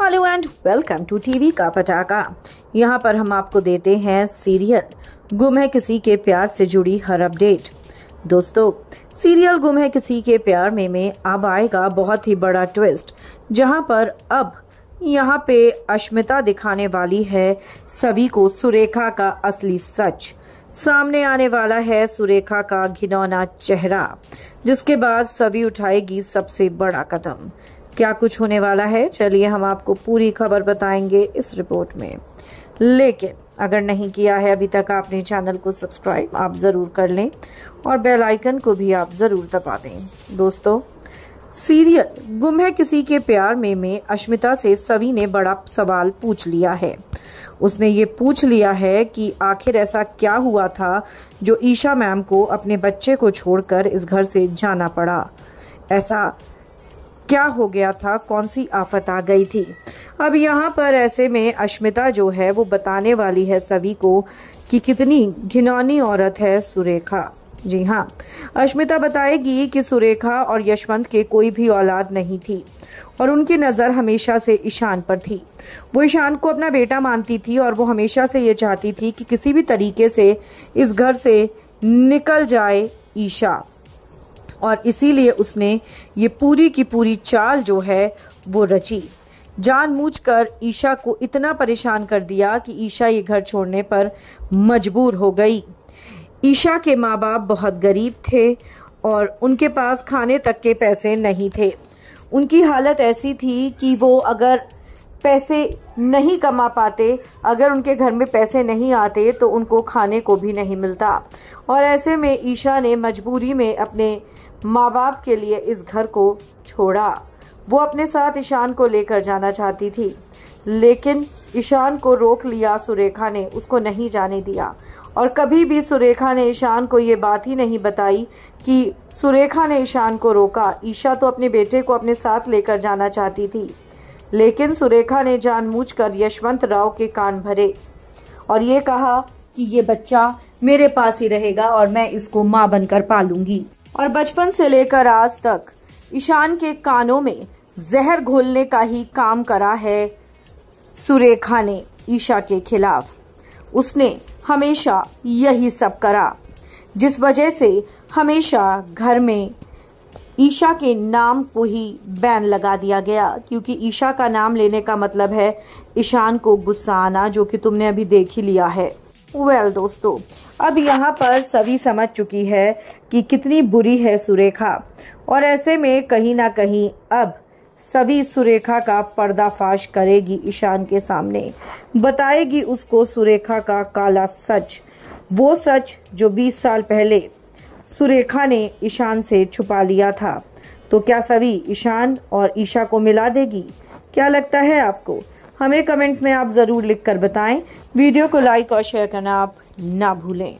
hello and welcome to TV का पटाखा यहाँ पर हम आपको देते हैं सीरियल गुम है किसी के प्यार से जुड़ी हर अपडेट दोस्तों सीरियल गुम है किसी के प्यार में में अब आएगा बहुत ही बड़ा ट्विस्ट जहाँ पर अब यहाँ पे अश्मिता दिखाने वाली है सभी को सुरेखा का असली सच सामने आने वाला है सुरेखा का घिनौना चेहरा जिसके बाद सभी उठाएगी सबसे बड़ा कदम क्या कुछ होने वाला है चलिए हम आपको पूरी खबर बताएंगे इस रिपोर्ट में लेकिन अगर नहीं किया है अभी तक आपने चैनल को सब्सक्राइब आप ज़रूर कर लें और बेल आइकन को भी आप ज़रूर दबा दें दोस्तों सीरियल गुम है किसी के प्यार में में अश्मिता से सभी ने बड़ा सवाल पूछ लिया है उसने ये पूछ लिया है कि आखिर ऐसा क्या हुआ था जो ईशा मैम को अपने बच्चे को छोड़कर इस घर से जाना पड़ा ऐसा क्या हो गया था कौन सी आफत आ गई थी अब यहाँ पर ऐसे में अश्मिता जो है वो बताने वाली है सभी को कि कितनी घिनौनी औरत है सुरेखा जी हाँ अश्मिता बताएगी कि सुरेखा और यशवंत के कोई भी औलाद नहीं थी और उनकी नज़र हमेशा से ईशान पर थी वो ईशान को अपना बेटा मानती थी और वो हमेशा से ये चाहती थी कि किसी भी तरीके से इस घर से निकल जाए ईशा और इसीलिए उसने ये पूरी की पूरी चाल जो है वो रची कर ईशा को इतना परेशान कर दिया कि ईशा ये घर छोड़ने पर मजबूर हो गई ईशा के माँ बाप बहुत गरीब थे और उनके पास खाने तक के पैसे नहीं थे उनकी हालत ऐसी थी कि वो अगर पैसे नहीं कमा पाते अगर उनके घर में पैसे नहीं आते तो उनको खाने को भी नहीं मिलता और ऐसे में ईशा ने मजबूरी में अपने माँ बाप के लिए इस घर को छोड़ा वो अपने साथ ईशान को लेकर जाना चाहती थी लेकिन ईशान को रोक लिया सुरेखा ने उसको नहीं जाने दिया और कभी भी सुरेखा ने ईशान को ये बात ही नहीं बताई कि सुरेखा ने ईशान को रोका ईशा तो अपने बेटे को अपने साथ लेकर जाना चाहती थी लेकिन सुरेखा ने जानबूझकर यशवंत राव के कान भरे और ये कहा कि ये बच्चा मेरे पास ही रहेगा और मैं इसको माँ बनकर पालूंगी और बचपन से लेकर आज तक ईशान के कानों में जहर घोलने का ही काम करा है सुरेखा ने ईशा के खिलाफ उसने हमेशा यही सब करा जिस वजह से हमेशा घर में ईशा के नाम को ही बैन लगा दिया गया क्योंकि ईशा का नाम लेने का मतलब है ईशान को गुस्सा आना जो कि तुमने अभी देख ही लिया है वेल well, दोस्तों अब यहाँ पर सभी समझ चुकी है कि कितनी बुरी है सुरेखा और ऐसे में कहीं ना कहीं अब सभी सुरेखा का पर्दाफाश करेगी ईशान के सामने बताएगी उसको सुरेखा का काला सच वो सच जो 20 साल पहले सुरेखा ने ईशान से छुपा लिया था तो क्या सभी ईशान और ईशा को मिला देगी क्या लगता है आपको हमें कमेंट्स में आप ज़रूर लिखकर बताएं वीडियो को लाइक और शेयर करना आप ना भूलें